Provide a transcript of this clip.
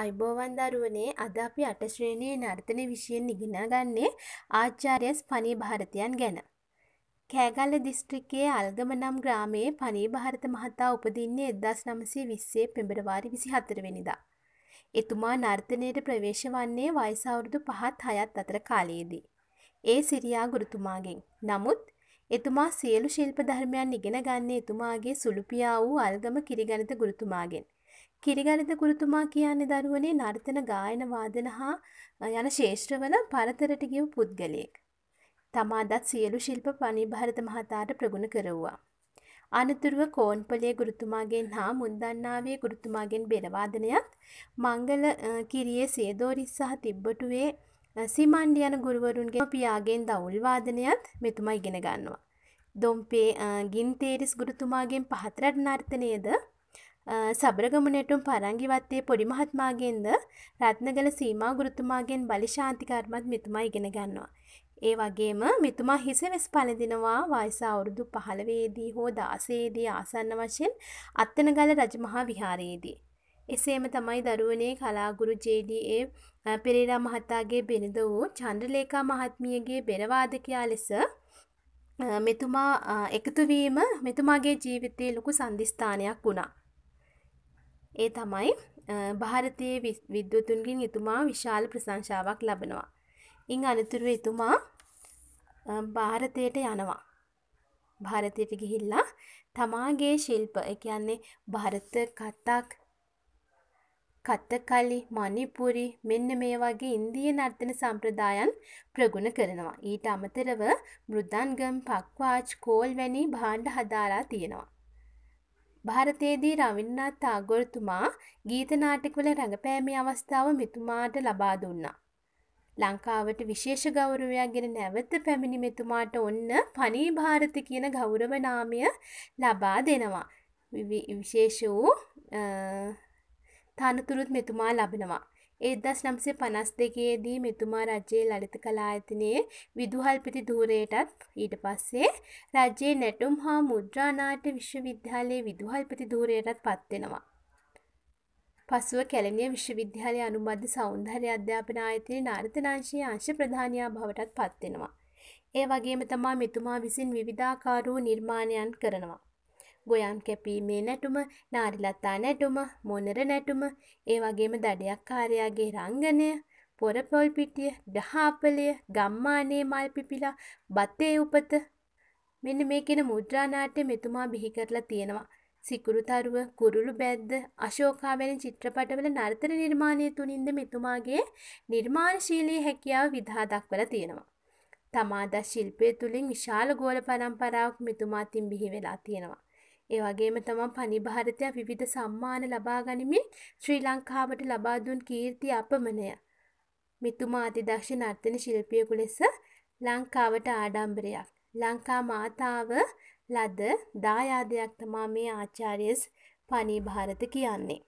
අයිබෝවන් දරුවනේ අද අපි අටශ්‍රේණයේ නර්තන විෂයෙන් ඉගෙනා ගන්නේ ආචාර්ය පනී භාරතයන් ගැන. කෑගල්ල දිස්ත්‍රික්කයේ අල්ගම නම් ග්‍රාමයේ පනී භාරත මහතා උපදින්නේ එදස් නමසේ විස්සේ පෙබරවාරි විසි හතරවෙනිදා. එතුමා නර්තනයට ප්‍රවේශ වන්නේ වයිසවුරුදු පහත් හයත් අතර කාලයේදී. ඒ සිරියා ගුරුතුමාගෙන්. නමුත් එතුමා සියලු ශිල්ප ධර්මයන් ඉගෙන ගන්නේ එතුමාගේ සුළුපියා වූ අල්ගම කිරිගණත ගුරුතුමාගෙන්. කිරිගලිත ගුරුතුමා කියන්නේ දරුවනේ නර්තන ගායන වාදන හා යන ශේෂ්ත්‍රවල පරතරට ගියව පුද්ගලයෙක්. තමාදත් සියලු ශිල්ප පනිභාරත මහතාට ප්‍රගුණ කරව්වා. අනතුරුව කෝන්පලේ ගුරුතුමාගෙන් හා මුන්දන්නාවේ ගුරුතුමාගෙන් බෙරවාදනයත් මංගල කිරියේ සේදෝරිස් සහ තිබ්බටුවේ සිමන්්ඩියන ගුරුවරුන්ගේ පියාගෙන් දවුල්වාදනයත් මෙතුමා ඉගෙන ගන්නවා. දොම්පේ ගින්තේරිස් ගුරුතුමාගෙන් පහතරට නර්තනයද සබරගමනටුම් පරංගිවත්තේ පොඩිමහත්මාගෙන්ද රත්නගල සීමා ගුරුතුමාගෙන් බලිශාන්තිකර්මත් මෙතුමා ඉගෙන ගන්නවා. ඒ වගේම මෙතුමා හිස වෙස් පලඳිනවා වයිස අවුරුදු පහළවේදී හෝ දාසේදී ආසන්න වශයෙන් අත්තනගල රජමහා විහාරයේදී. එසේම තමයි දරුවනේ කලාගුරු ජේඩඒ පෙරේලා මහතාගේ බෙනද වූ චන්ද්‍රලේකා මහත්මියගේ බෙරවාදකයා ලෙස මෙතුමා එකතුවීම මෙතුමාගේ ජීවිතයේ ලොකු සන්ධස්ථානයක් වුණා. ඒ තමයි භාරතය විද්වතුන්ගින් එතුමා විශාල ප්‍රසංශාවක් ලබනවා. ඉං අනතුරුව එතුමා භාරතයට යනවා. භාරතයට ගිහිල්ලා තමාගේ ශිල්ප එකයන්නේ භාරත කතක් කත්තකලි මනිපුරි මෙන්න මේ වගේ ඉන්දිය නර්තන සම්ප්‍රදායන් ප්‍රගුණ කරනවා. ඊට අමතරව බෘද්ධන්ගම් පක්වාච් කෝල් වැනි භාණ්ඩ හදාලා තියෙනවා. භාරතයේදී රවින්නාත් තාගොරතුමා ගීත නාටකවල රඟපෑමේ අවස්ථාව මෙතුමාට ලබා දුන්නා. ලංකාවට විශේෂ ගෞරවයක් ගෙන නැවත පැමිණි මෙතුමාට ඔන්න පනී භාරත කියන ගෞරව නාමය ලබා දෙනවා. විශේෂ වූ තනතුරුත් මෙතුමා ලබනවා. එදස් නම්සේ පනස් දෙකේදී මෙතුමා රජයේ ලලිත කලායතනයේ විදුහල්පිති ධූරයටත් ඊට පස්සේ රජයේ නැටුම් හා මුද්‍රානාට විශ්වවිද්‍යාලයේ විදුහල්පිති ධූරයටත් පත්වෙනවා. පසුව කැලනිය විශ්වවිද්‍යාලය අනුබද්ධ සෞන්දර්ය අධ්‍යාපන ආයතනයේ නාර්තනාංශයේ අංශ ප්‍රධානයා බවටත් පත්වෙනවා. ඒ වගේම තමා මෙතුමා විසින් විවිධාකාරූ නිර්මාණයන් කරනවා. ගොයම් කැපීමේ නැටුම නාරිලතා නැටුම මොනර නැටුම ඒ වගේම දඩයක් කාරයාගේ රංගනය පොරපොල් පිටිය ඩහාපලය ගම්මානයේ මල් පිපිලා බත්තේ උපත මෙන්න මේකෙන මුද්‍රානාට්‍ය මෙතුමා බිහි කරලා තියෙනවා සිකුරුතරුව කුරුළු බැද්ද අශෝකා වැනි චිත්‍රපටවල නර්තන නිර්මාණය තුළින්ද මෙතුමාගේ නිර්මාණශීලී හැකියාව විදහා දක්වල තියෙනවා. තමාද ශිල්පය තුළින් විශාල ගෝල පරම්පරාවක් මෙතුමාතින් බිහි වෙලා තියෙනවා. ඒ වගේම තමන් පනිභාරතයක් විවිධ සම්මාන ලබා ගනිමින් ශ්‍රී ලංකාවට ලබාදුන් කීර්ති අපමණය. මෙතුමා අතිදක්ෂ නර්තන ශිල්පියකු ලෙස ලංකාවට ආඩම්බරයක්. ලංකා මාතාව ලද දායාදයක් තමා මේ ආචාර්යස් පනිභාරත කියන්නේ.